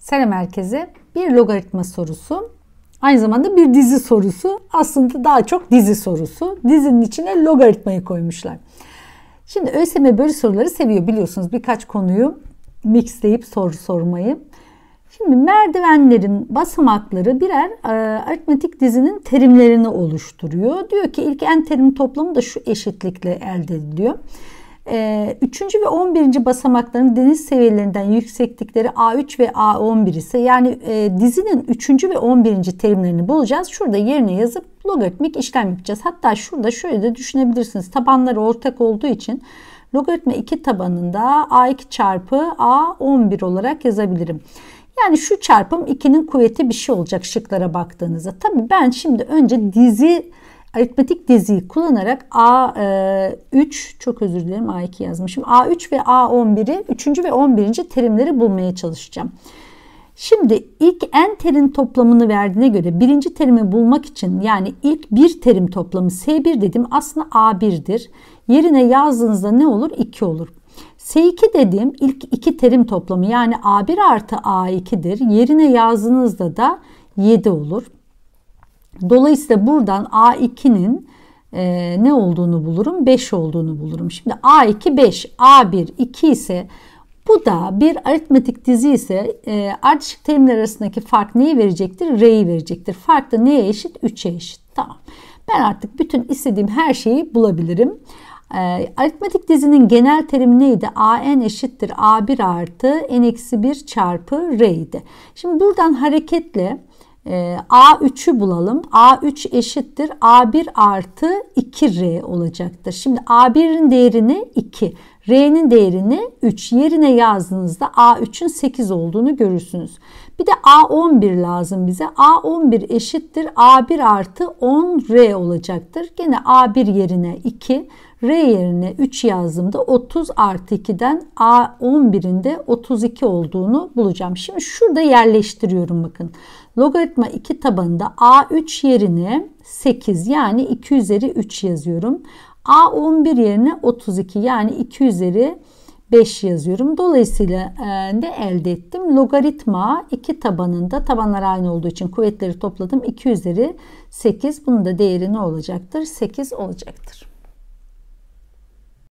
Selam herkese. bir logaritma sorusu. Aynı zamanda bir dizi sorusu. Aslında daha çok dizi sorusu. Dizinin içine logaritmayı koymuşlar. Şimdi ÖSYM böyle soruları seviyor biliyorsunuz. Birkaç konuyu mixleyip soru sormayı. Şimdi merdivenlerin basamakları birer e, aritmetik dizinin terimlerini oluşturuyor. Diyor ki ilk en terim toplamı da şu eşitlikle elde ediliyor. Ee, üçüncü ve 11. basamakların deniz seviyelerinden yükseklikleri A3 ve A11 ise yani e, dizinin üçüncü ve 11. terimlerini bulacağız. Şurada yerine yazıp logaritmik işlem yapacağız. Hatta şurada şöyle de düşünebilirsiniz. Tabanları ortak olduğu için logaritma 2 tabanında A2 çarpı A11 olarak yazabilirim. Yani şu çarpım 2'nin kuvveti bir şey olacak şıklara baktığınızda. Tabii ben şimdi önce dizi aritmetik diziyi kullanarak A3 e, çok özür dilerim A2 yazmışım. A3 ve A11'i 3. ve 11. terimleri bulmaya çalışacağım. Şimdi ilk n terim toplamını verdiğine göre birinci terimi bulmak için yani ilk bir terim toplamı S1 dedim aslında A1'dir. Yerine yazdığınızda ne olur? 2 olur. S2 dediğim ilk iki terim toplamı yani A1 artı A2'dir. Yerine yazdığınızda da 7 olur. Dolayısıyla buradan A2'nin e, ne olduğunu bulurum? 5 olduğunu bulurum. Şimdi A2 5, A1 2 ise bu da bir aritmetik dizi ise e, ardışık terimler arasındaki fark neyi verecektir? R'yi verecektir. Fark da neye eşit? 3'e eşit. Tamam. Ben artık bütün istediğim her şeyi bulabilirim. E, aritmetik dizinin genel terimi neydi? AN eşittir A1 artı N eksi 1 çarpı R Şimdi buradan hareketle ee, A3'ü bulalım. A3 eşittir A1 artı 2R olacaktır. Şimdi A1'in değerini 2. R'nin değerini 3 yerine yazdığınızda A3'ün 8 olduğunu görürsünüz. Bir de A11 lazım bize. A11 eşittir A1 artı 10R olacaktır. Gene A1 yerine 2, R yerine 3 yazdığımda 30 artı 2'den A11'in de 32 olduğunu bulacağım. Şimdi şurada yerleştiriyorum bakın. Logaritma 2 tabanında A3 yerine 8 yani 2 üzeri 3 yazıyorum. A 11 yerine 32 yani 2 üzeri 5 yazıyorum. Dolayısıyla e, ne elde ettim. Logaritma 2 tabanında tabanlar aynı olduğu için kuvvetleri topladım. 2 üzeri 8 bunun da değeri ne olacaktır? 8 olacaktır.